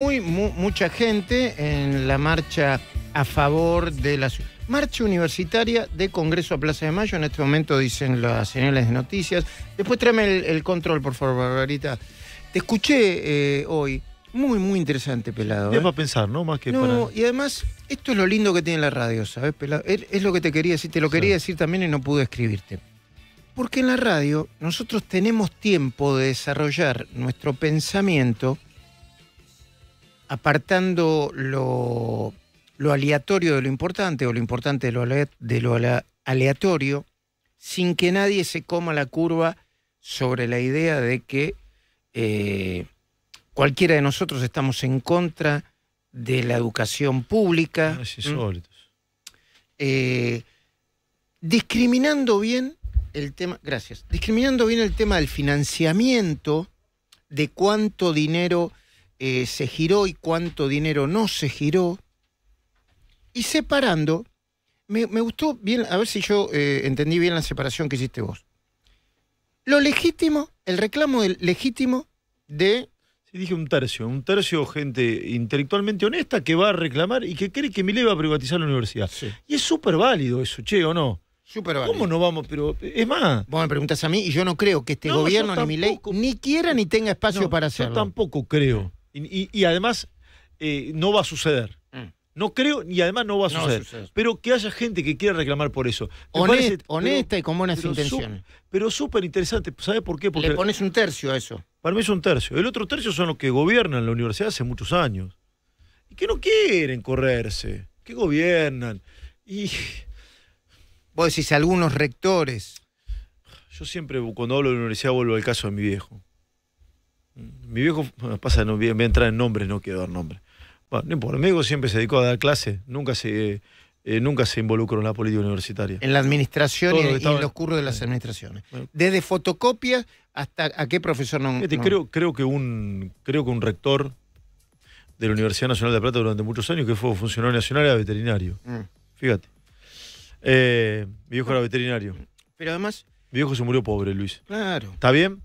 Muy, mucha gente en la marcha a favor de la marcha universitaria de Congreso a Plaza de Mayo. En este momento dicen las señales de noticias. Después tráeme el, control, por favor, Barbarita. Te escuché eh, hoy. Muy, muy interesante, Pelado. Es ¿eh? para pensar, ¿no? Más que no, Y además, esto es lo lindo que tiene la radio, ¿sabes, Pelado? Es, lo que te quería decir. Te lo quería decir también y no pude escribirte. Porque en la radio nosotros tenemos tiempo de desarrollar nuestro pensamiento apartando lo, aleatorio de lo importante o lo importante de lo, aleatorio, sin que nadie se coma la curva sobre la idea de que eh, cualquiera de nosotros estamos en contra de la educación pública. Así es eh, discriminando bien el tema, gracias, discriminando bien el tema del financiamiento, de cuánto dinero eh, se giró y cuánto dinero no se giró. Y separando, me, gustó bien, a ver si yo eh, entendí bien la separación que hiciste vos. Lo legítimo, el reclamo del legítimo de... Sí, dije un tercio, un tercio gente intelectualmente honesta que va a reclamar y que cree que Milei va a privatizar la universidad. Y es súper válido eso, che, ¿o no? Súper válido. ¿Cómo no vamos? Pero es más. Vos me preguntas a mí y yo no creo que este gobierno, ni mi ley, ni quiera ni tenga espacio para hacerlo. Yo tampoco creo. Y, además eh, no va a suceder. Mm. No creo, y además no va a suceder. Pero que haya gente que quiera reclamar por eso. honesta y con buenas intenciones. pero súper interesante. sabes por qué? Porque Le pones un tercio a eso. Para mí es un tercio. El otro tercio son los que gobiernan la universidad hace muchos años. Y que no quieren correrse. Que gobiernan. Y. Vos decís algunos rectores. Yo siempre, cuando hablo de la universidad, vuelvo al caso de mi viejo. Mm. Mi viejo, pasa, no voy a entrar en nombres, no quiero dar nombres. Bueno, mi viejo siempre se dedicó a dar clases, nunca se, eh, nunca se involucró en la política universitaria. En la administración y, en los curros de las administraciones. Desde fotocopias hasta a qué profesor no, Creo, creo, que un, creo que un rector de la Universidad Nacional de Plata durante muchos años, que fue funcionario nacional, era veterinario. Mm. Fíjate. Eh, mi viejo era veterinario. Pero además... Mi viejo se murió pobre, Luis. Claro. ¿Está bien?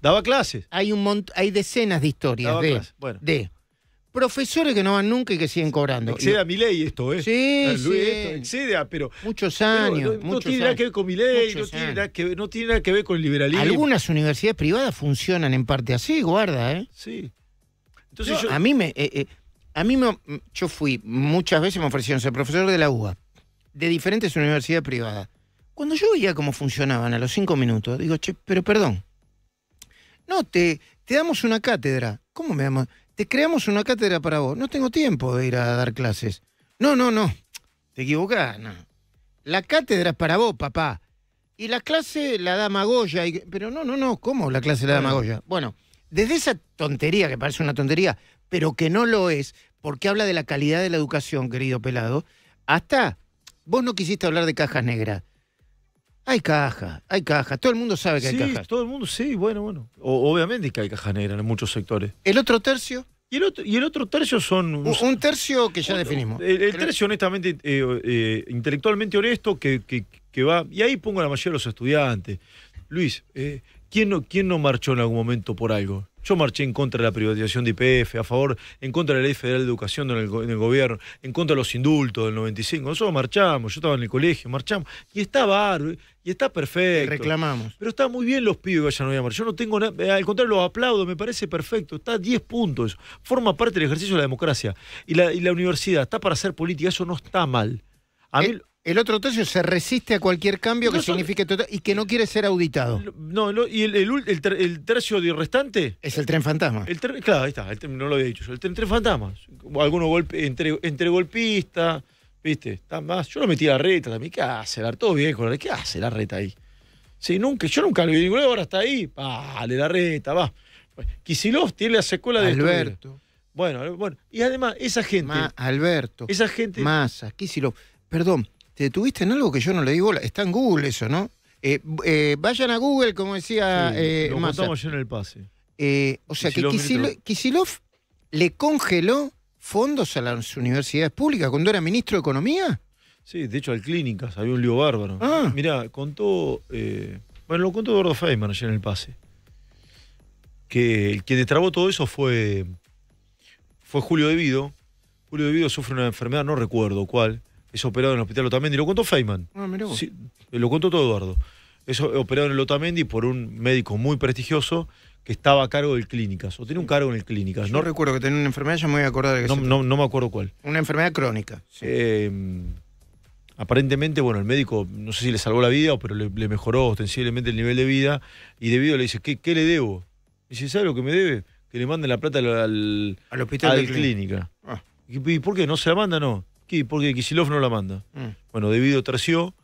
¿Daba clases? Hay, un hay decenas de historias de, profesores que no van nunca y que siguen cobrando. Excede a mi ley esto, ¿eh? Sí, sí. pero... Muchos años. no, tiene nada que ver con mi ley, no tiene, nada que, ver con el liberalismo. Algunas universidades privadas funcionan en parte así, guarda, ¿eh? Sí. Entonces yo, A mí me... Eh, eh, a mí me, yo fui, muchas veces me ofrecieron ser profesor de la UBA, de diferentes universidades privadas. Cuando yo veía cómo funcionaban a los cinco minutos, digo, che, pero perdón, no, te, te damos una cátedra. ¿Cómo me damos? Te creamos una cátedra para vos. No tengo tiempo de ir a dar clases. No, no, no. Te equivocás, La cátedra es para vos, papá. Y la clase la da Magoya. Pero no, no, no. ¿Cómo la clase la da Magoya? Bueno, desde esa tontería, que parece una tontería, pero que no lo es, porque habla de la calidad de la educación, querido pelado, hasta vos no quisiste hablar de cajas negras. Hay caja, hay caja, Todo el mundo sabe que hay cajas. Todo el mundo, sí, bueno, bueno. obviamente que hay caja negra en muchos sectores. ¿El otro tercio? Y el otro, y el otro tercio son... Un, tercio que ya definimos. El, tercio, honestamente, eh, eh, intelectualmente honesto, que, que, va... Y ahí pongo a la mayoría de los estudiantes. Luis, eh, no, ¿quién no marchó en algún momento por algo? Yo marché en contra de la privatización de IPF, a favor, en contra de la ley federal de educación en el, gobierno, en contra de los indultos del 95. Nosotros marchamos, yo estaba en el colegio, marchamos. Y está barro, y está perfecto. Reclamamos. Pero está muy bien los pibes que vayan a marchar. Yo no tengo nada, eh, al contrario, los aplaudo, me parece perfecto. Está a 10 puntos. Forma parte del ejercicio de la democracia. Y la, y la universidad está para hacer política, eso no está mal. A mí, eh, el otro tercio se resiste a cualquier cambio que signifique total y que no quiere ser auditado. No, y el, tercio de restante. Es el tren fantasma. claro, ahí está, no lo había dicho El tren, fantasma. Algunos golpes entre, entre golpistas, ¿viste? Está más. Yo lo metí la reta también. ¿Qué hace? Todo bien ¿Qué hace la reta ahí? Sí, nunca, yo nunca lo vi. Ahora está ahí. Vale, la reta, va. Kisilov tiene la secuela de. Alberto. Bueno, bueno. Y además, esa gente. Alberto. Esa gente. Masa, Kisilov. Perdón, te detuviste en algo que yo no le digo, está en Google eso, ¿no? Eh, eh, vayan a Google, como decía lo eh, contamos yo en el pase. o sea, que Kisilov, le congeló fondos a las universidades públicas cuando era ministro de Economía. Sí, de hecho, al Clínicas había un lío bárbaro. mira ah. Mirá, contó. bueno, lo contó Eduardo Feynman ayer en el pase. Que el que destrabó todo eso fue. Fue Julio Devido. Julio Vido sufre una enfermedad, no recuerdo cuál es operado en el hospital Otamendi. Lo contó Feynman. Ah, eh, lo contó todo Eduardo. Es operado en el Otamendi por un médico muy prestigioso que estaba a cargo del Clínicas, o tiene un cargo en el Clínicas. Yo no recuerdo que tenía una enfermedad, ya me voy a acordar de que no, no, me acuerdo cuál. Una enfermedad crónica. Eh, aparentemente, bueno, el médico, no sé si le salvó la vida, pero le, mejoró ostensiblemente el nivel de vida, y debido le dice, ¿qué, le debo? Y dice, ¿sabe lo que me debe? Que le manden la plata al, hospital al de clínica. Ah. ¿Y por qué? ¿No se la manda? No. Porque Kisilov no la manda. Mm. Bueno, debido terció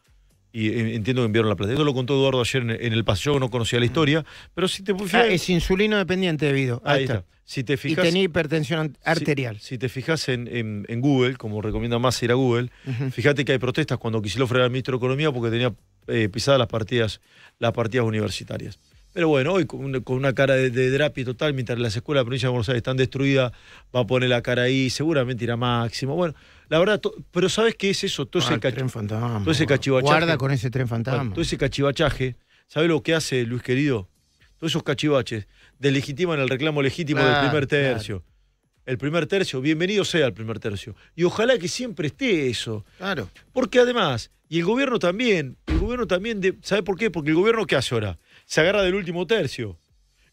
y eh, entiendo que enviaron la plata. Esto lo contó Eduardo ayer en, el paseo, no conocía la mm. historia, pero si te Ah, es insulino dependiente debido. Ahí, está. Si te fijas, y tenía hipertensión arterial. Si, te fijas en, Google, como recomienda más ir a Google, fíjate que hay protestas cuando Kisilov era el ministro de Economía porque tenía eh, pisadas las partidas, las partidas universitarias. Pero bueno, hoy con una, cara de, de, drapi total, mientras las escuelas de la provincia de Buenos Aires están destruidas, va a poner la cara ahí, seguramente irá máximo. Bueno, la verdad, pero ¿sabes qué es eso? Todo ese, ah, cachivache todo ese cachivachaje. Guarda con ese tren fantasma. todo ese cachivachaje. ¿Sabes lo que hace, Luis querido? Todos esos cachivaches deslegitiman el reclamo legítimo del primer tercio. El primer tercio, bienvenido sea el primer tercio. Y ojalá que siempre esté eso. Claro. Porque además, y el gobierno también, el gobierno también, de, ¿sabe por qué? Porque el gobierno, ¿qué hace ahora? se agarra del último tercio.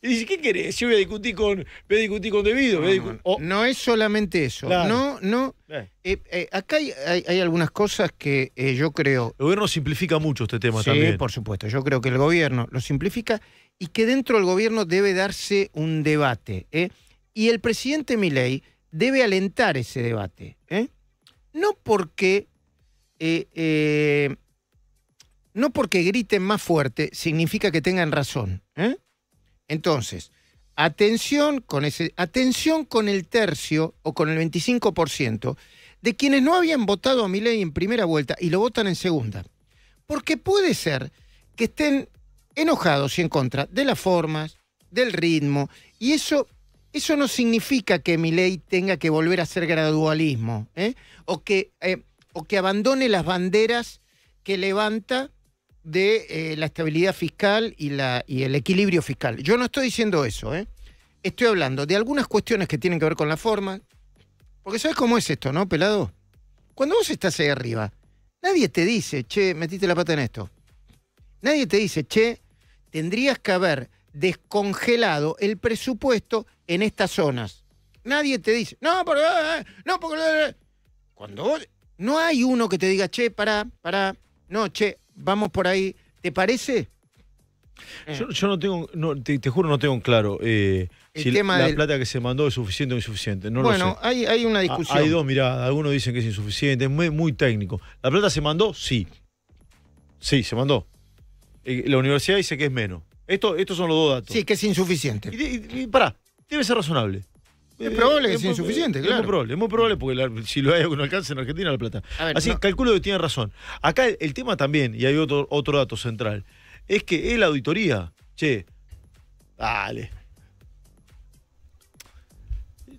Y dice, ¿qué querés? Yo voy a discutir con, voy a discutir con Debido. No, es solamente eso. No, no. Eh, eh, acá hay, algunas cosas que eh, yo creo... El gobierno simplifica mucho este tema también. Sí, por supuesto. Yo creo que el gobierno lo simplifica y que dentro del gobierno debe darse un debate. Y el presidente Milei debe alentar ese debate. No porque no porque griten más fuerte significa que tengan razón. ¿eh? Entonces, atención con ese, atención con el tercio o con el 25% de quienes no habían votado a ley en primera vuelta y lo votan en segunda. Porque puede ser que estén enojados y en contra de las formas, del ritmo, y eso, eso no significa que ley tenga que volver a hacer gradualismo, ¿eh? o, que, eh, o que abandone las banderas que levanta de eh, la estabilidad fiscal y, la, y el equilibrio fiscal. Yo no estoy diciendo eso, ¿eh? Estoy hablando de algunas cuestiones que tienen que ver con la forma. Porque sabes cómo es esto, ¿no, pelado? Cuando vos estás ahí arriba, nadie te dice, che, metiste la pata en esto. Nadie te dice, che, tendrías que haber descongelado el presupuesto en estas zonas. Nadie te dice, no, eh, eh, porque... No, Cuando No hay uno que te diga, che, pará, pará. No, che, vamos por ahí. ¿Te parece? Yo, eh. no tengo, te, juro, no tengo claro eh, si la plata que se mandó es suficiente o insuficiente. bueno, Hay, hay, una ah, discusión. hay dos mirá. Algunos dicen que es insuficiente, es muy, muy técnico. ¿La plata se mandó? Sí. Sí, se mandó. Eh, la universidad dice que es menos. Esto, estos son los dos datos. Sí, que es insuficiente. y pará, debe ser razonable. Es eh, probable que sea insuficiente, claro. Es muy probable, porque si lo hay no alcanza en Argentina la plata. Así calculo que tiene razón. Acá el, tema también, y hay otro, otro dato central, es que es la auditoría. Che, dale.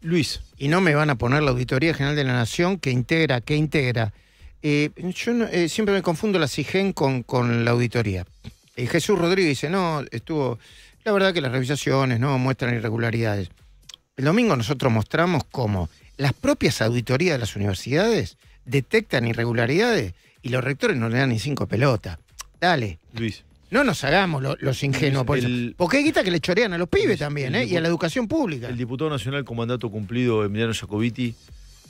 Luis. Y no me van a poner la Auditoría General de la Nación que integra, que integra. Eh, yo eh, siempre me confundo la CIGEN con, con la auditoría. Jesús Rodríguez dice, no, estuvo... La verdad que las revisaciones no muestran irregularidades. El domingo nosotros mostramos cómo las propias auditorías de las universidades detectan irregularidades y los rectores no le dan ni cinco pelotas. Dale. Luis. No nos hagamos los ingenuos. Porque hay guita que le chorean a los pibes también, ¿eh? Y a la educación pública. El diputado nacional con mandato cumplido, Emiliano Jacobiti,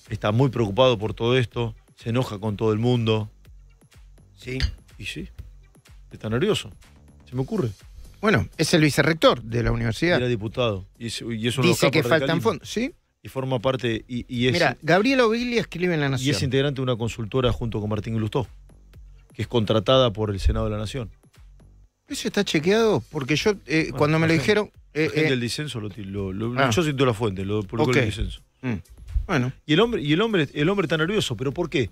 está muy preocupado por todo esto. Se enoja con todo el mundo. Sí. Y sí. Está nervioso. Se me ocurre. Bueno, es el vicerrector de la universidad. Era diputado. Y es, Dice que faltan fondos, ¿sí? Y forma parte. Y, es, Mira, Gabriela Ovilia escribe en La Nación. Y es integrante de una consultora junto con Martín Lustó, que es contratada por el Senado de la Nación. ¿Eso está chequeado? Porque yo, eh, cuando me lo dijeron. Eh, eh, el disenso lo, lo, ah. Yo siento la fuente, lo publicó el disenso. Mm. bueno. Y el hombre, y el hombre, el hombre está nervioso, pero ¿por qué?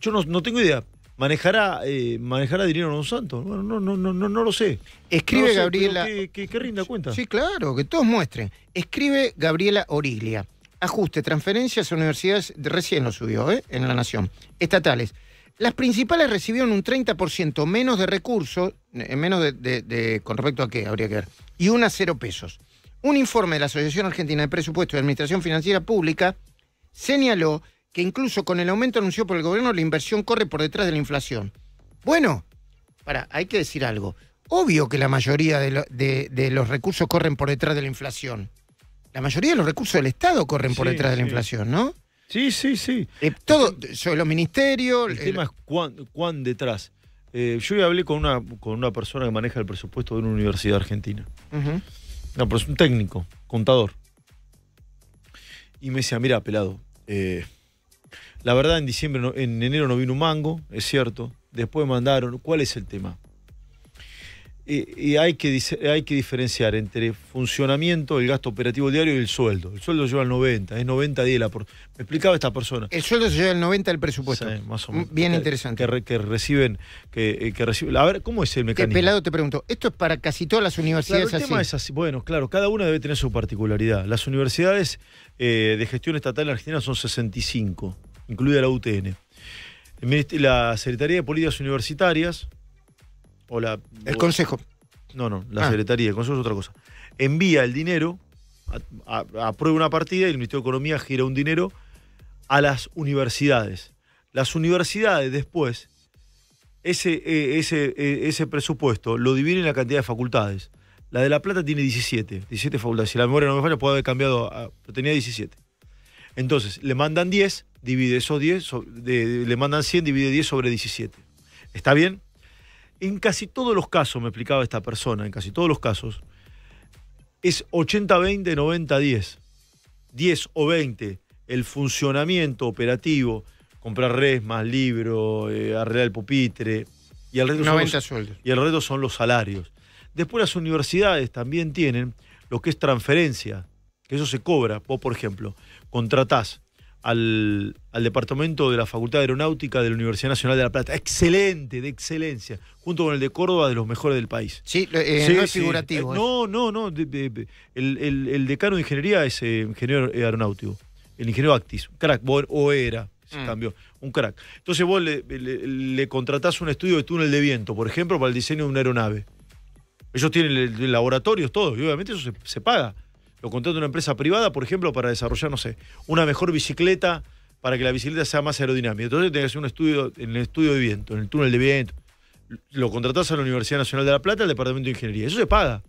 Yo no tengo idea manejará, eh, manejará dinero a don Santos. Bueno, no, no, no, no, no lo sé. Escribe Gabriela. Que, rinda cuenta. Sí, claro, que todos muestren. Escribe Gabriela Origlia. Ajuste, transferencias a universidades, recién lo subió, ¿eh? En la Nación. Estatales. Las principales recibieron un 30% menos de recursos, eh, menos de, con respecto a qué habría que ver, y una cero pesos. Un informe de la Asociación Argentina de Presupuestos y Administración Financiera Pública señaló que incluso con el aumento anunciado por el gobierno, la inversión corre por detrás de la inflación. Bueno, para, hay que decir algo. Obvio que la mayoría de, los recursos corren por detrás de la inflación. La mayoría de los recursos del Estado corren por detrás de la inflación, ¿no? Sí, sí, sí. Eh, todo, sobre los ministerios. El, tema es cuán, detrás. Eh, yo hablé con una, con una persona que maneja el presupuesto de una universidad argentina. No, pero es un técnico, contador. Y me decía, mira, pelado, eh, la verdad, en diciembre, en enero no vino un mango, es cierto. Después mandaron, ¿cuál es el tema? Y, hay, que, hay que diferenciar entre funcionamiento, el gasto operativo diario y el sueldo. El sueldo lleva al 90, es 90 de La por... Me explicaba esta persona. El sueldo se lleva al 90 del presupuesto. Sí, más o menos. Bien interesante. Que, reciben, que, eh, A ver, ¿cómo es el mecanismo? pelado te pregunto, esto es para casi todas las universidades claro, el Tema es así. Bueno, claro, cada una debe tener su particularidad. Las universidades eh, de gestión estatal en Argentina son 65 incluida la UTN. La Secretaría de Políticas Universitarias, o la... El Consejo. No, no, la ah. Secretaría, el Consejo es otra cosa. Envía el dinero, aprueba una partida y el Ministerio de Economía gira un dinero a las universidades. Las universidades después, ese, e, ese, e, ese presupuesto lo divide en la cantidad de facultades. La de La Plata tiene 17, 17 facultades. Si la memoria no me falla, puede haber cambiado, pero tenía 17. Entonces, le mandan 10, divide esos 10, le mandan 100, divide 10 sobre 17. ¿Está bien? En casi todos los casos, me explicaba esta persona, en casi todos los casos, es 80-20, 90-10. 10 o 20, el funcionamiento operativo, comprar res, más libro, eh, arreglar el pupitre. Y el, resto 90 sueldos. y el resto son los salarios. Después las universidades también tienen lo que es transferencia que eso se cobra. Vos, por ejemplo, contratás al, departamento de la Facultad de Aeronáutica de la Universidad Nacional de La Plata. Excelente, de excelencia. Junto con el de Córdoba, de los mejores del país. Sí, eh, no es figurativo. Eh, ¿eh? no, no, no. el, decano de ingeniería es ingeniero aeronáutico. El ingeniero Actis. Crack, o era. Se mm. cambió. Un crack. Entonces vos le, le, contratás un estudio de túnel de viento, por ejemplo, para el diseño de una aeronave. Ellos tienen laboratorios, todos y obviamente eso se paga lo contrata una empresa privada, por ejemplo, para desarrollar, no sé, una mejor bicicleta para que la bicicleta sea más aerodinámica. Entonces tenés que hacer un estudio en el estudio de viento, en el túnel de viento. Lo contratás a la Universidad Nacional de La Plata, al Departamento de Ingeniería. Eso se paga.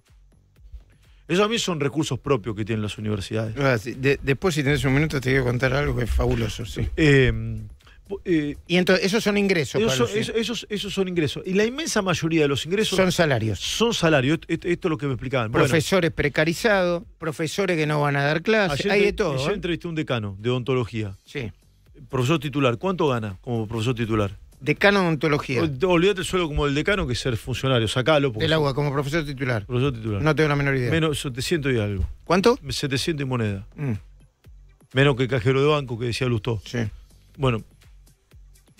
Eso a mí son recursos propios que tienen las universidades. Ah, después, si tenés un minuto, te voy a contar algo que es fabuloso. Sí. Eh, eh, y entonces, esos son ingresos. Esos, esos, son ingresos. Y la inmensa mayoría de los ingresos... Son salarios. Son salarios. Esto, es lo que me explicaban. Profesores precarizados, profesores que no van a dar clases, hay de todo. Yo ¿eh? entrevisté a un decano de odontología. Sí. Profesor titular, ¿cuánto gana como profesor titular? Decano de odontología. Olvídate solo como el decano que ser funcionario, sacalo. Del agua, como profesor titular. Profesor titular. No tengo la menor idea. Menos 700 y algo. ¿Cuánto? 700 y moneda. Mm. Menos que cajero de banco que decía Lustó. Sí. Bueno,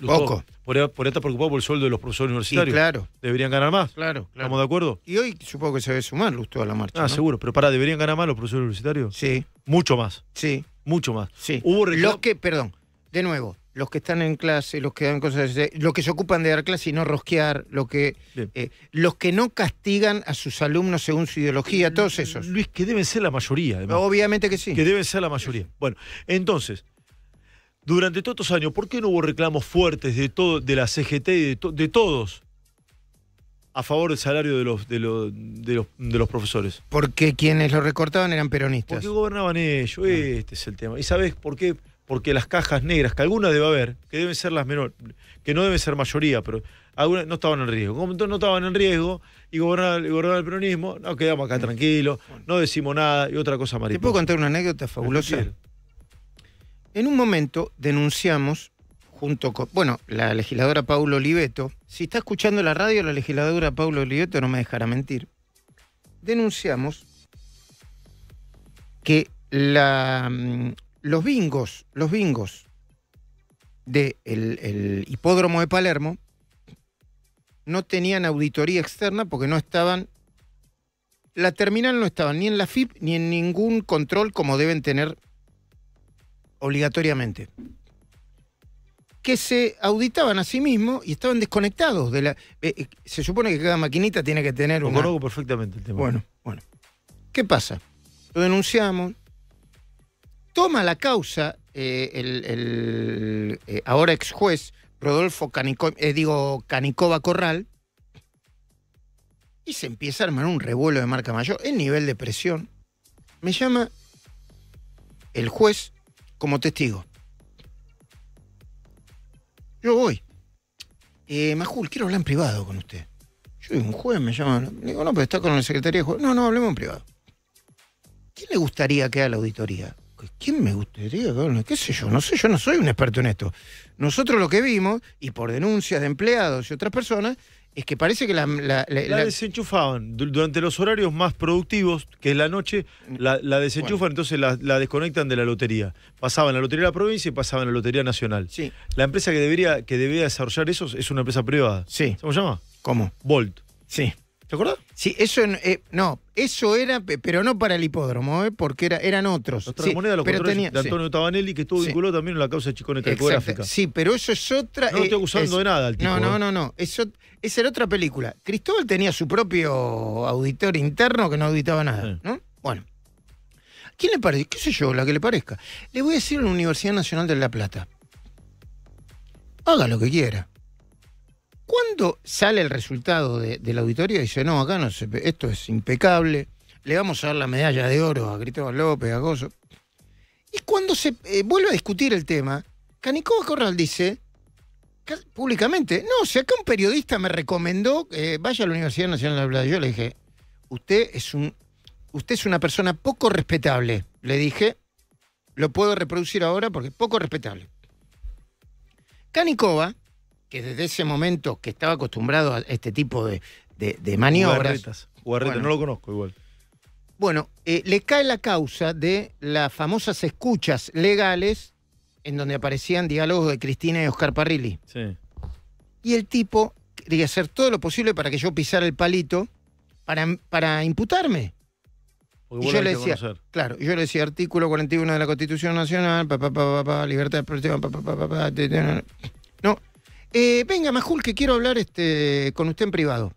poco. Por, eso estar preocupado por el sueldo de los profesores universitarios. claro. Deberían ganar más. Claro, ¿Estamos de acuerdo? Y hoy supongo que se debe sumar Lustó a la marcha. Ah, seguro. Pero para, ¿deberían ganar más los profesores universitarios? Sí. Mucho más. Sí. Mucho más. Sí. Hubo Los que, perdón, de nuevo, los que están en clase, los que dan cosas, los que se ocupan de dar clase y no rosquear, lo que, eh, los que no castigan a sus alumnos según su ideología, eh, todos esos. Luis, que deben ser la mayoría. Además. Obviamente que sí. Que deben ser la mayoría. Bueno, entonces, durante todos estos años, ¿por qué no hubo reclamos fuertes de, todo, de la CGT y de, todos a favor del salario de los, de, los, los, profesores? Porque quienes lo recortaban eran peronistas. Porque gobernaban ellos, ah. este es el tema. ¿Y sabes por qué? Porque las cajas negras, que algunas debe haber, que deben ser las menores, que no deben ser mayoría, pero algunas no estaban en riesgo. Como no estaban en riesgo y gobernaban el peronismo, no quedamos acá mm. tranquilos, no decimos nada y otra cosa maravillosa. ¿Te puedo contar una anécdota fabulosa? En un momento denunciamos, junto con, bueno, la legisladora Paulo Oliveto, si está escuchando la radio, la legisladora Paulo Oliveto no me dejará mentir, denunciamos que mm, los bingos, los bingos del de el hipódromo de Palermo no tenían auditoría externa porque no estaban, la terminal no estaba ni en la FIP ni en ningún control como deben tener obligatoriamente, que se auditaban a sí mismos y estaban desconectados de la... Eh, eh, se supone que cada maquinita tiene que tener un... Conozco perfectamente el tema. Bueno, bueno. ¿Qué pasa? Lo denunciamos. Toma la causa eh, el, ahora ex juez Rodolfo Canico, digo, Canicova Corral y se empieza a armar un revuelo de marca mayor. en nivel de presión. Me llama el juez como testigo. Yo voy. Eh, Majul, quiero hablar en privado con usted. Yo digo, un juez me llama. Digo, no, pero está con la Secretaría de juez. No, no, hablemos en privado. ¿Quién le gustaría que haga la auditoría? Pues, ¿Quién me gustaría? ¿Qué sé yo? No sé, yo no soy un experto en esto. Nosotros lo que vimos, y por denuncias de empleados y otras personas, es que parece que la... La, desenchufaban durante los horarios más productivos, que es la noche, la, desenchufan, entonces la, desconectan de la lotería. Pasaban la lotería de la provincia y pasaban la lotería nacional. Sí. La empresa que debería, que desarrollar eso es una empresa privada. Sí. ¿Cómo se llama? ¿Cómo? Volt. Sí. ¿Te acuerdas? Sí, eso eh, no, eso era, pero no para el hipódromo, ¿eh? porque eran otros. los pero tenía, de Antonio Tabanelli, que estuvo vinculado también a la causa de chiconeta ecográfica. Sí, pero eso es otra. No estoy acusando eh, de nada al tipo. No, no, eh. no, no. Eso, esa era otra película. Cristóbal tenía su propio auditor interno que no auditaba nada, ¿no? Bueno. ¿Quién le parece? ¿Qué sé yo? La que le parezca. Le voy a decir a la Universidad Nacional de La Plata. Haga lo que quiera. Cuando sale el resultado de, la auditoría? Dice, no, acá no esto es impecable, le vamos a dar la medalla de oro a Cristóbal López, a Gozo. Y cuando se eh, vuelve a discutir el tema, Canicoba Corral dice públicamente, no, si acá un periodista me recomendó que eh, vaya a la Universidad Nacional de Plata, yo le dije, usted es un usted es una persona poco respetable. Le dije, lo puedo reproducir ahora porque es poco respetable. Canicova que desde ese momento que estaba acostumbrado a este tipo de, maniobras. Guarretas bueno, no lo conozco igual. Bueno, eh, le cae la causa de las famosas escuchas legales en donde aparecían diálogos de Cristina y Oscar Parrilli. Sí. Y el tipo quería hacer todo lo posible para que yo pisara el palito para, para imputarme. Y yo le decía, claro, yo le decía artículo 41 de la Constitución Nacional, pa, pa, pa, libertad de expresión, no, eh, venga, Majul, que quiero hablar este, con usted en privado.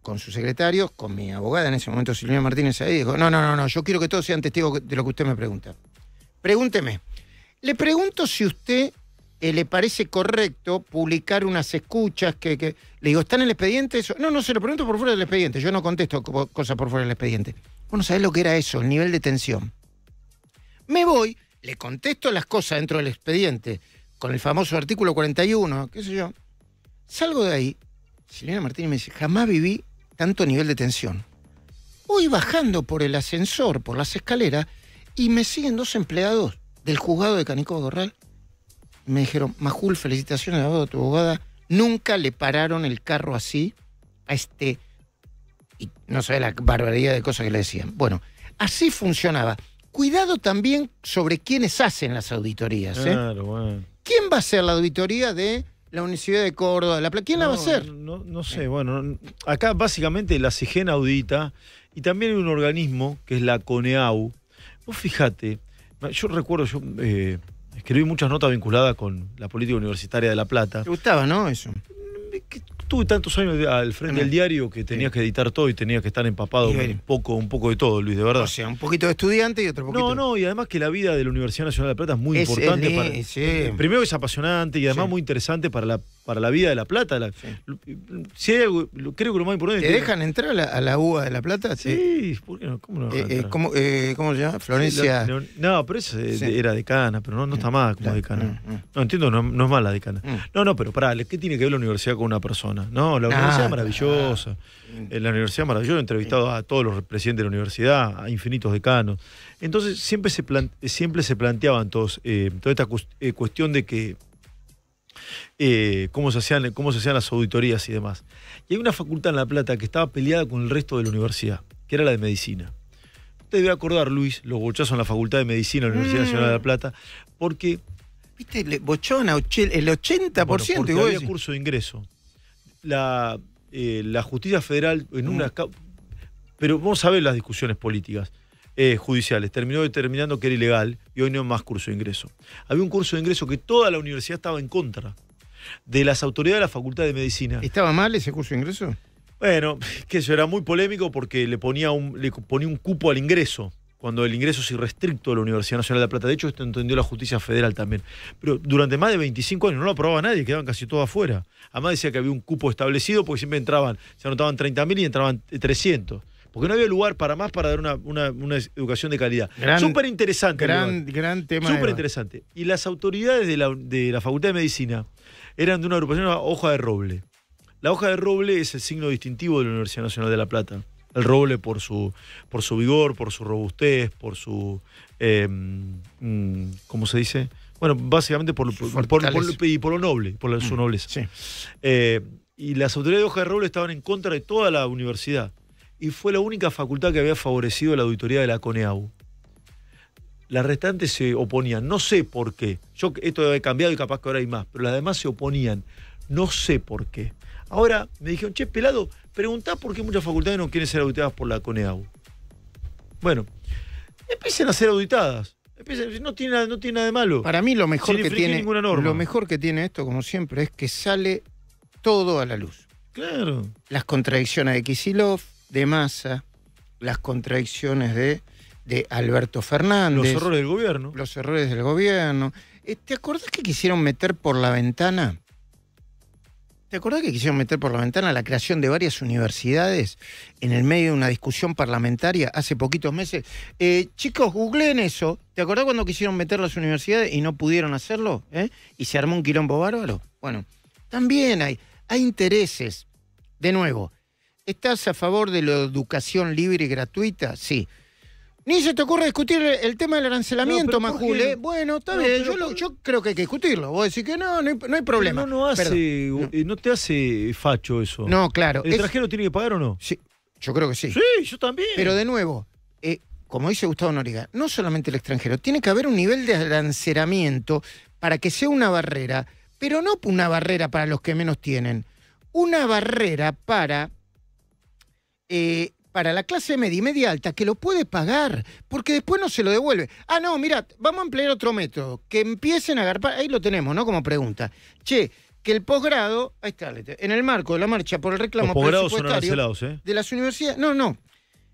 Con sus secretarios, con mi abogada en ese momento, Silvia Martínez, ahí dijo, no, no, no, no, yo quiero que todos sean testigos de lo que usted me pregunta. Pregúnteme. Le pregunto si a usted eh, le parece correcto publicar unas escuchas que, Le digo, ¿están en el expediente eso? No, no, se lo pregunto por fuera del expediente. Yo no contesto cosas por fuera del expediente. Vos no sabés lo que era eso, el nivel de tensión. Me voy, le contesto las cosas dentro del expediente con el famoso artículo 41, qué sé yo. Salgo de ahí, Silvina Martínez me dice, jamás viví tanto nivel de tensión. Voy bajando por el ascensor, por las escaleras, y me siguen dos empleados del juzgado de Canico Gorral. Me dijeron, Majul, felicitaciones a tu abogada. Nunca le pararon el carro así a este... Y no sé la barbaridad de cosas que le decían. Bueno, así funcionaba. Cuidado también sobre quienes hacen las auditorías. ¿eh? Claro, bueno. ¿Quién va a ser la auditoría de la Universidad de Córdoba? la ¿Quién la va a hacer? No, sé, bueno, acá básicamente la CIGEN audita y también hay un organismo que es la CONEAU. Vos fíjate, yo recuerdo, yo eh, escribí muchas notas vinculadas con la política universitaria de La Plata. Te gustaba, ¿no? Eso tuve tantos años al frente del diario que tenías que editar todo y tenías que estar empapado un poco, un poco de todo, Luis, de verdad. O sea, un poquito de estudiante y otro poquito. No, no, y además que la vida de la Universidad Nacional de La Plata es muy importante. para, Primero es apasionante y además muy interesante para la para la vida de La Plata. creo que lo más importante. ¿Te dejan entrar a la, UA de La Plata? Sí, ¿por qué ¿Cómo, no eh, eh, eh, se llama? Florencia. no, pero eso era decana, pero no, no está mal como mm, decana. Mm, mm. No, entiendo, no, no es mala decana. No, no, pero pará, ¿qué tiene que ver la universidad con una persona? No, la universidad es maravillosa. La universidad es maravillosa. he entrevistado a todos los presidentes de la universidad, a infinitos decanos. Entonces, siempre se, siempre se planteaban todos, toda esta cuestión de que eh, cómo, se hacían, cómo hacían las auditorías y demás. Y hay una facultad en La Plata que estaba peleada con el resto de la universidad, que era la de medicina. Te debe acordar, Luis, los bochazos en la Facultad de Medicina de la Universidad Nacional de La mm. Plata, porque... Viste, le bochona, el 80%. Bueno, porque había curso de ingreso. La, eh, la justicia federal en una... Mm. Pero vamos a ver las discusiones políticas. Eh, judiciales. Terminó determinando que era ilegal y hoy no hay más curso de ingreso. Había un curso de ingreso que toda la universidad estaba en contra de las autoridades de la Facultad de Medicina. ¿Estaba mal ese curso de ingreso? Bueno, que eso era muy polémico porque le ponía un, le ponía un cupo al ingreso cuando el ingreso es irrestricto a la Universidad Nacional de La Plata. De hecho, esto entendió la justicia federal también. Pero durante más de 25 años no lo aprobaba nadie, quedaban casi todos afuera. Además decía que había un cupo establecido porque siempre entraban, se anotaban 30.000 y entraban 300 porque no había lugar para más para dar una, educación de calidad. Súper interesante. Gran, gran tema. Súper interesante. Y las autoridades de la, Facultad de Medicina eran de una agrupación llamada Hoja de Roble. La hoja de roble es el signo distintivo de la Universidad Nacional de La Plata. El roble por su, por su vigor, por su robustez, por su... Eh, mm, ¿Cómo se dice? Bueno, básicamente por, por, lo noble, por su mm, nobleza. Sí. Eh, y las autoridades de hoja de roble estaban en contra de toda la universidad y fue la única facultad que había favorecido la auditoría de la CONEAU. Las restantes se oponían, no sé por qué. Yo esto debe cambiado y capaz que ahora hay más, pero las demás se oponían, no sé por qué. Ahora me dijeron, che, pelado, preguntá por qué muchas facultades no quieren ser auditadas por la CONEAU. Bueno, empiecen a ser auditadas. no, tiene, no tiene nada de malo. Para mí lo mejor, que tiene, lo mejor que tiene esto, como siempre, es que sale todo a la luz. Claro. Las contradicciones de Kisilov, de masa, las contradicciones de, Alberto Fernández. Los errores del gobierno. Los errores del gobierno. Eh, ¿Te acordás que quisieron meter por la ventana? ¿Te acordás que quisieron meter por la ventana la creación de varias universidades en el medio de una discusión parlamentaria hace poquitos meses? Eh, chicos, googleen eso. ¿Te acordás cuando quisieron meter las universidades y no pudieron hacerlo? ¿Eh? ¿Y se armó un quilombo bárbaro? Bueno, también hay, hay intereses. De nuevo, ¿Estás a favor de la educación libre y gratuita? Sí. Ni se te ocurre discutir el tema del arancelamiento, Majule. ¿eh? Bueno, está yo, creo que hay que discutirlo. Vos decís que no, no hay, problema. No, no. te hace facho eso. No, claro. ¿El extranjero tiene que pagar o no? Sí, yo creo que sí. Sí, yo también. Pero de nuevo, eh, como dice Gustavo Noriga, no solamente el extranjero, tiene que haber un nivel de arancelamiento para que sea una barrera, pero no una barrera para los que menos tienen, una barrera para eh, para la clase media y media alta que lo puede pagar, porque después no se lo devuelve. Ah, no, mira, vamos a emplear otro método, que empiecen a agarpar, ahí lo tenemos, ¿no? Como pregunta. Che, que el posgrado, ahí está, en el marco de la marcha por el reclamo los presupuestario ¿eh? de las universidades, no, no.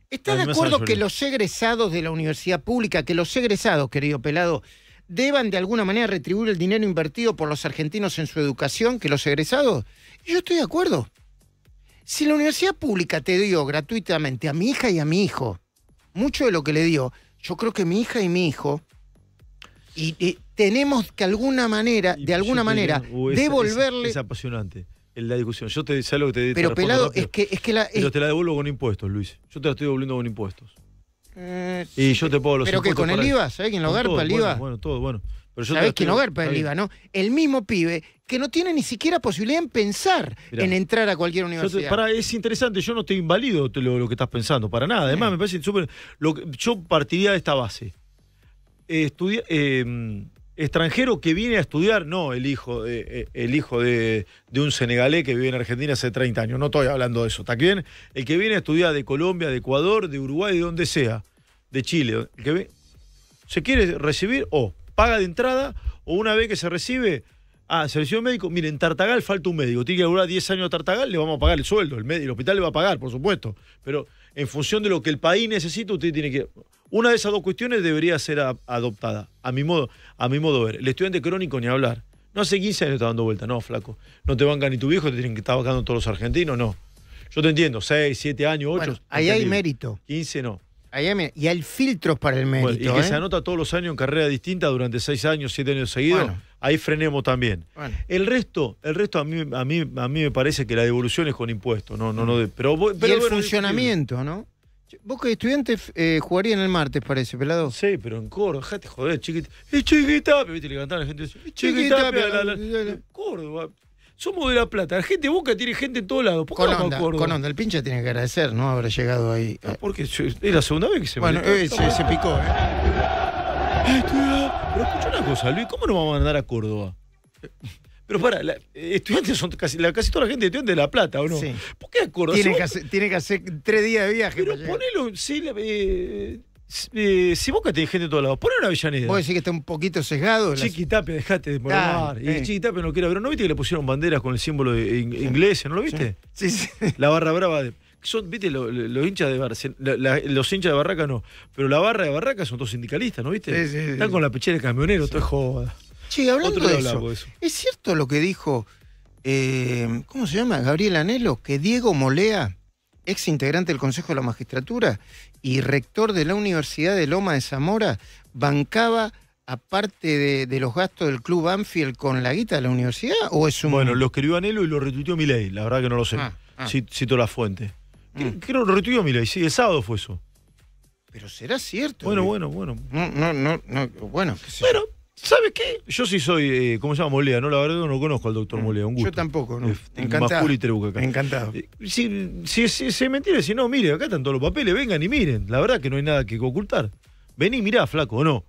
¿Estás de acuerdo que los egresados de la universidad pública, que los egresados, querido pelado, deban de alguna manera retribuir el dinero invertido por los argentinos en su educación, que los egresados? Yo estoy de acuerdo. Si la universidad pública te dio gratuitamente a mi hija y a mi hijo mucho de lo que le dio, yo creo que mi hija y mi hijo y, tenemos que alguna manera, de alguna manera, uh, devolverle. Es, apasionante la discusión. Yo te lo que te Pero pelado, es que, es que la. te la devuelvo con impuestos, Luis. Yo te la estoy devolviendo con impuestos. Eh, y yo te puedo los pero que con el IVA, ¿sabes quién lo garpa el IVA? bueno, todo, bueno. ¿Sabés que pues, no el El mismo pibe que no tiene ni siquiera posibilidad en pensar en entrar a cualquier universidad. es interesante, yo no estoy invalido lo, lo que estás pensando, para nada. Además, me parece súper. Yo partiría de esta base. Eh, extranjero que viene a estudiar, no el hijo, de, eh, el hijo de, un senegalés que vive en Argentina hace 30 años, no estoy hablando de eso, ¿está bien? El que viene a estudiar de Colombia, de Ecuador, de Uruguay, de donde sea, de Chile, se quiere recibir o paga de entrada o una vez que se recibe, a ah, servicio médico, miren, en Tartagal falta un médico, tiene que durar 10 años a Tartagal, le vamos a pagar el sueldo, el, médico, el hospital le va a pagar, por supuesto, pero en función de lo que el país necesita, usted tiene que... Una de esas dos cuestiones debería ser adoptada, a mi, modo, a mi modo de ver. El estudiante crónico ni hablar. No hace 15 años está dando vuelta, no, flaco. No te banca ni tu viejo, te tienen que estar bancando todos los argentinos, no. Yo te entiendo, 6, 7 años, 8. ahí hay mérito. 15 no y hay filtros para el mérito. y que ¿eh? se anota todos los años en carrera distinta durante seis años, siete años seguidos. Ahí frenemos también. El resto, el resto a mí, a mí, me parece que la devolución es con impuestos, no, no, no. pero, y el funcionamiento, ¿no? Vos que estudiantes eh, en el martes, parece, pelado. Sí, pero en Córdoba. dejate joder, chiquita. ¡Es chiquita! Viste, le la gente. chiquita! Córdoba. Somos de La Plata. La gente de Boca tiene gente en todos lados. ¿Por qué con, onda, con onda, el pinche tiene que agradecer, ¿no? Habrá llegado ahí. Ah, porque es la segunda vez que se Bueno, eh, se, picó, ¿eh? Pero escucha una cosa, Luis, ¿cómo nos vamos a mandar a Córdoba? Pero para, estudiantes son casi, la, casi toda la gente de estudiantes de La Plata, ¿o no? Sí. ¿Por qué a Tiene, que hacer, tiene que hacer tres días de viaje. Pero ponelo, sí, eh, eh, si vos que tenés gente de todos lados, poné una Avellaneda. Vos decir que está un poquito sesgado. Chiquitape, dejate de poner. Y Chiquitape no quiere ver. ¿No viste que le pusieron banderas con el símbolo de inglés? ¿No lo viste? Sí, sí. La barra brava Son, viste, los, hinchas de Barraca? los hinchas de Barraca no, pero la barra de Barraca son todos sindicalistas, ¿no viste? Sí, sí, Están con la pechera de camionero, todo es joda. Sí, hablando de eso, ¿es cierto lo que dijo, eh, ¿cómo se llama? Gabriel Anelo, que Diego Molea ex integrante del Consejo de la Magistratura y rector de la Universidad de Loma de Zamora, bancaba aparte de, los gastos del club Anfield con la guita de la universidad? ¿O es un... Bueno, lo escribió Anhelo y lo retuiteó ley, la verdad que no lo sé. Ah, ah. Cito la fuente. Mm. Creo que lo retuiteó Milei, sí, el sábado fue eso. Pero será cierto. Bueno, ¿eh? bueno, bueno. No, no, no, no bueno. Bueno, ¿Sabes qué? Yo sí soy, eh, ¿cómo se llama? Molea, ¿no? La verdad no conozco al doctor mm. Molea, un gusto. Yo tampoco, ¿no? encantado. Encantado. Eh, si, si, se mentira, si no, mire, acá están todos los papeles, vengan y miren. La verdad que no hay nada que ocultar. Vení, mirá, flaco, ¿o no?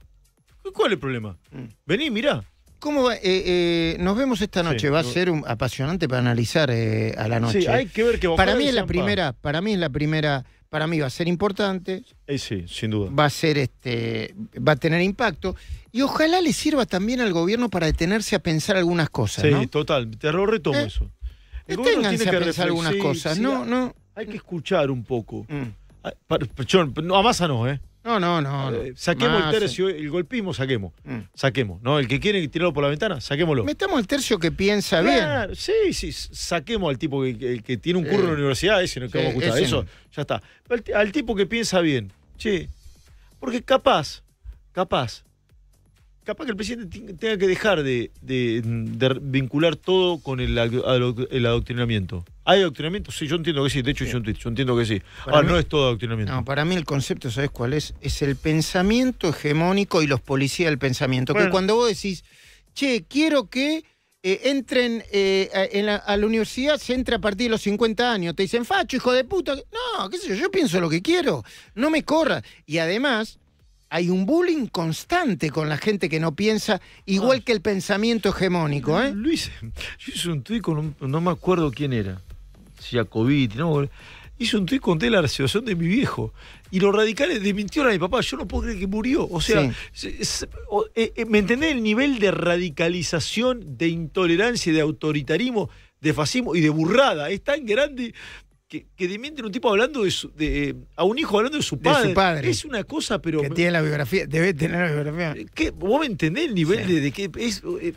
¿Cuál es el problema? Mm. Vení, mirá. ¿Cómo va? Eh, nos vemos esta noche. va a ser un, apasionante para analizar a la noche. Sí, hay que ver que Para mí es la primera, para mí es la primera para mí va a ser importante. Eh, sí, sin duda. Va a ser este, va a tener impacto. Y ojalá le sirva también al gobierno para detenerse a pensar algunas cosas. Sí, total. Te lo retomo eh, eso. El a pensar algunas cosas. no, no. Hay que escuchar un poco. Mm. no, a no, ¿eh? No, no, no. Eh, saquemos el tercio, eh. el golpismo saquemos. Mm. Saquemos, ¿no? El que quiere tirarlo por la ventana, saquémoslo. Metamos al tercio que piensa bien. Sí, sí, saquemos al tipo que, tiene un curro en la eh. universidad, ese no que vamos a escuchar, eso, ya está. Al, tipo que piensa bien, sí, porque capaz, capaz, capaz que el presidente tenga que dejar de, vincular todo con el adoctrinamiento. ¿Hay adoctrinamiento? Sí, yo entiendo que sí. De hecho, Yo, entiendo que sí. Ah, no es todo adoctrinamiento. No, para mí el concepto, ¿sabes cuál es? Es el pensamiento hegemónico y los policías del pensamiento. Que cuando vos decís, che, quiero que eh, entren eh, a, la, universidad, se entra a partir de los 50 años. Te dicen, facho, hijo de puta. No, qué sé yo, yo pienso lo que quiero. No me corra. Y además, hay un bullying constante con la gente que no piensa, igual ah. que el pensamiento hegemónico. ¿eh? Luis, yo hice un tuit con un, no me acuerdo quién era. COVID, ¿no? Hice un tweet conté la situación de mi viejo. Y los radicales desmintieron a mi papá. Yo no puedo creer que murió. O sea, eh, eh, ¿me entendés el nivel de radicalización, de intolerancia, de autoritarismo, de fascismo y de burrada? Es tan grande que, que demienten un tipo hablando de, su, a un hijo hablando de su padre. Es una cosa, pero. Que tiene la biografía, debe tener la biografía. ¿Qué? ¿Vos me entendés el nivel de, de que es, eh,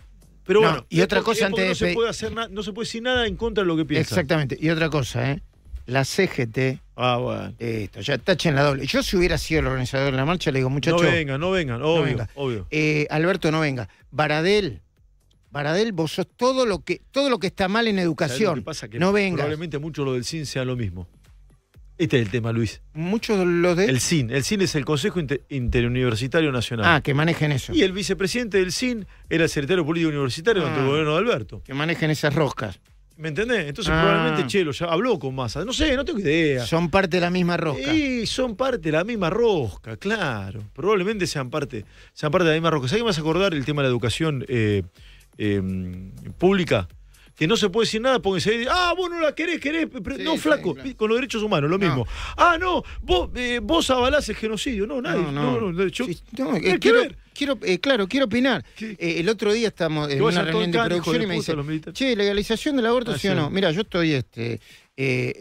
pero y otra cosa antes no, se puede no se puede decir nada en contra de lo que piensa. Exactamente. Y otra cosa, ¿eh? La CGT. Ah, bueno. Esto, ya tachen la doble. Yo si hubiera sido el organizador de la marcha, le digo, muchachos. No vengan, no vengan, obvio, obvio. Eh, Alberto, no venga. Baradel. Baradel, vos sos todo lo que, todo lo que está mal en educación. no venga. Probablemente mucho lo del CIN sea lo mismo. Este es el tema, Luis. Muchos lo de. El CIN. El CIN es el Consejo Interuniversitario Nacional. Ah, que manejen eso. Y el vicepresidente del CIN era el secretario político universitario el ah. gobierno de Alberto. Que manejen esas roscas. ¿Me entendés? Entonces ah. probablemente Chelo ya habló con Massa. No sé, no tengo idea. Son parte de la misma rosca. Sí, son parte de la misma rosca, claro. Probablemente sean parte, sean parte de la misma rosca. ¿Sabes qué a acordar el tema de la educación eh, em, pública? que no se puede decir nada porque se dice, ah, vos no la querés, querés. no, flaco, con los derechos humanos, lo mismo. Ah, no, vos, eh, vos avalás el genocidio. No, nadie. No, no, no yo, eh, quiero, quiero eh, claro, quiero opinar. el otro día estamos en una reunión de producción y me dicen, che, legalización del aborto, ah, sí o no. Mira, yo estoy, este,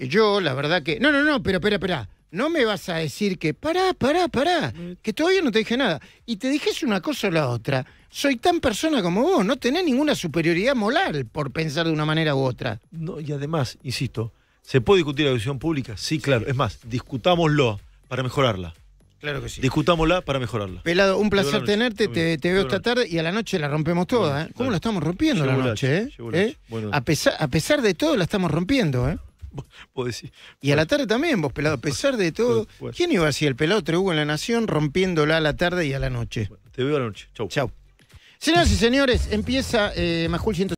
yo, la verdad que. No, no, no, pero espera, espera no me vas a decir que pará, pará, pará, que todavía no te dije nada. Y te dijese una cosa o la otra. Soy tan persona como vos, no tenés ninguna superioridad moral por pensar de una manera u otra. No, y además, insisto, ¿se puede discutir la visión pública? Sí, claro. Es más, discutámoslo para mejorarla. Claro que sí. Discutámosla para mejorarla. Pelado, un placer tenerte. Te, veo esta tarde y a la noche la rompemos toda. ¿eh? ¿Cómo la estamos rompiendo la noche? Eh? ¿Eh? A, pesar, a pesar de todo, la estamos rompiendo. ¿eh? y a la tarde también, vos pelado, a pesar de todo. ¿Quién iba a ser El pelado hubo en la Nación, rompiéndola a la tarde y a la noche. te veo a la noche. Chau. Chau. Señoras y señores, empieza eh, Majul